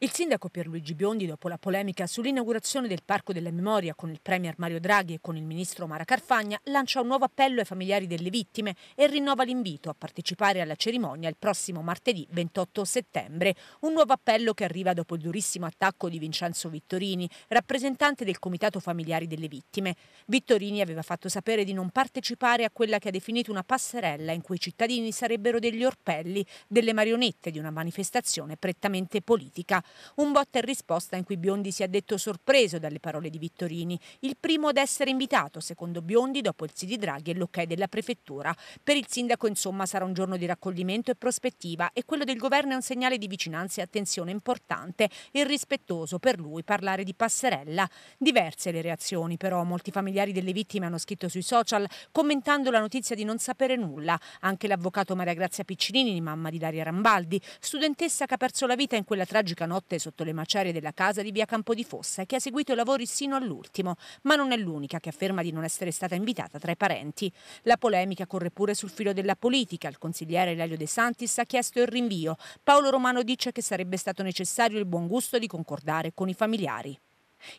Il sindaco Pierluigi Biondi, dopo la polemica sull'inaugurazione del Parco della Memoria con il Premier Mario Draghi e con il ministro Mara Carfagna, lancia un nuovo appello ai familiari delle vittime e rinnova l'invito a partecipare alla cerimonia il prossimo martedì 28 settembre. Un nuovo appello che arriva dopo il durissimo attacco di Vincenzo Vittorini, rappresentante del Comitato Familiari delle Vittime. Vittorini aveva fatto sapere di non partecipare a quella che ha definito una passerella in cui i cittadini sarebbero degli orpelli, delle marionette di una manifestazione prettamente politica. Un botta e risposta in cui Biondi si è detto sorpreso dalle parole di Vittorini, il primo ad essere invitato, secondo Biondi, dopo il sì di Draghi e l'ok della prefettura. Per il sindaco, insomma, sarà un giorno di raccoglimento e prospettiva e quello del governo è un segnale di vicinanza e attenzione importante e rispettoso per lui parlare di passerella. Diverse le reazioni, però, molti familiari delle vittime hanno scritto sui social commentando la notizia di non sapere nulla. Anche l'avvocato Maria Grazia Piccinini, mamma di Daria Rambaldi, studentessa che ha perso la vita in quella tragica notte notte sotto le macerie della casa di via Campo di Fossa e che ha seguito i lavori sino all'ultimo, ma non è l'unica che afferma di non essere stata invitata tra i parenti. La polemica corre pure sul filo della politica. Il consigliere Lelio De Santis ha chiesto il rinvio. Paolo Romano dice che sarebbe stato necessario il buon gusto di concordare con i familiari.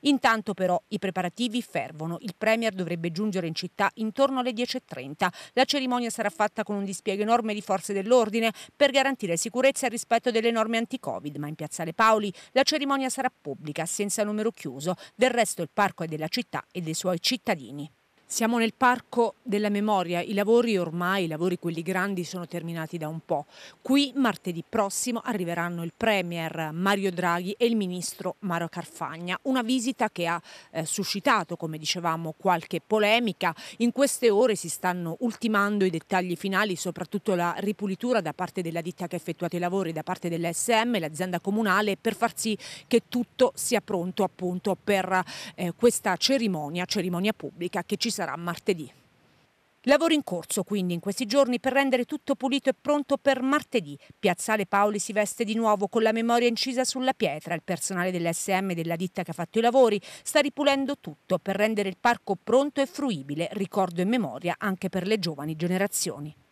Intanto però i preparativi fervono. Il Premier dovrebbe giungere in città intorno alle 10.30. La cerimonia sarà fatta con un dispiego enorme di forze dell'ordine per garantire sicurezza e rispetto delle norme anti-Covid, ma in Piazzale Paoli la cerimonia sarà pubblica, senza numero chiuso. Del resto il parco è della città e dei suoi cittadini. Siamo nel Parco della Memoria, i lavori ormai, i lavori quelli grandi, sono terminati da un po'. Qui martedì prossimo arriveranno il Premier Mario Draghi e il Ministro Mario Carfagna, una visita che ha eh, suscitato, come dicevamo, qualche polemica. In queste ore si stanno ultimando i dettagli finali, soprattutto la ripulitura da parte della ditta che ha effettuato i lavori, da parte dell'SM, l'azienda comunale, per far sì che tutto sia pronto appunto per eh, questa cerimonia, cerimonia pubblica che ci sarà sarà martedì. Lavoro in corso quindi in questi giorni per rendere tutto pulito e pronto per martedì. Piazzale Paoli si veste di nuovo con la memoria incisa sulla pietra. Il personale dell'SM della ditta che ha fatto i lavori sta ripulendo tutto per rendere il parco pronto e fruibile, ricordo e memoria anche per le giovani generazioni.